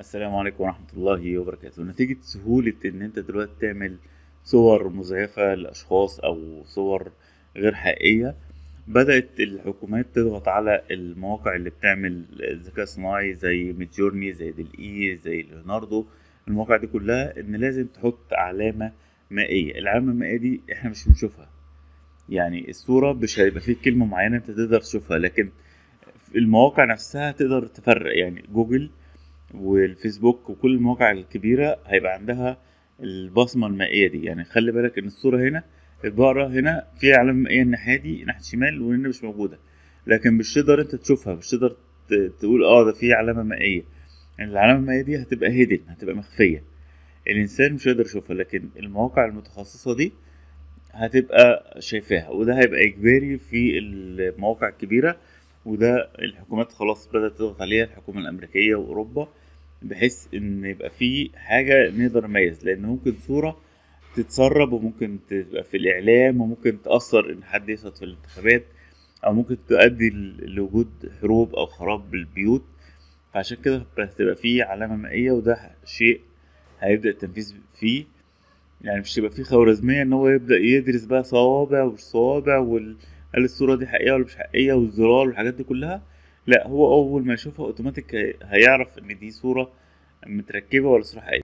السلام عليكم ورحمة الله وبركاته نتيجة سهولة ان انت دلوقتي تعمل صور مزيفة لأشخاص او صور غير حقيقية بدأت الحكومات تضغط على المواقع اللي بتعمل ذكاء صناعي زي ميدجورني زي دلقي زي ليوناردو المواقع دي كلها ان لازم تحط علامة مائية العلامة المائية دي احنا مش بنشوفها يعني الصورة مش هيبقى فيه كلمة معينة انت تقدر تشوفها لكن المواقع نفسها تقدر تفرق يعني جوجل والفيسبوك وكل المواقع الكبيره هيبقى عندها البصمه المائيه دي يعني خلي بالك ان الصوره هنا البقره هنا في علامه مائيه الناحيه دي ناحيه الشمال وهنا مش موجوده لكن مش تقدر انت تشوفها مش تقدر تقول اه ده في علامه مائيه يعني العلامه المائيه دي هتبقى هيدن هتبقى مخفيه الانسان مش هيقدر يشوفها لكن المواقع المتخصصه دي هتبقى شايفاها وده هيبقى اجباري في المواقع الكبيره وده الحكومات خلاص بدأت تضغط عليها الحكومة الأمريكية وأوروبا بحيث إن يبقى في حاجة نقدر نميز لأن ممكن صورة تتسرب وممكن تبقى في الإعلام وممكن تأثر إن حد يسقط في الانتخابات أو ممكن تؤدي لوجود حروب أو خراب بالبيوت فعشان كده هتبقى في علامة مائية وده شيء هيبدأ التنفيذ فيه يعني مش هيبقى في خوارزمية إن هو يبدأ يدرس بقى صوابع ومش صوابع وال هل الصوره دي حقيقيه ولا مش حقيقيه والزرار والحاجات دي كلها لا هو اول ما يشوفها اوتوماتيك هيعرف ان دي صوره متركبه ولا صوره حقيقيه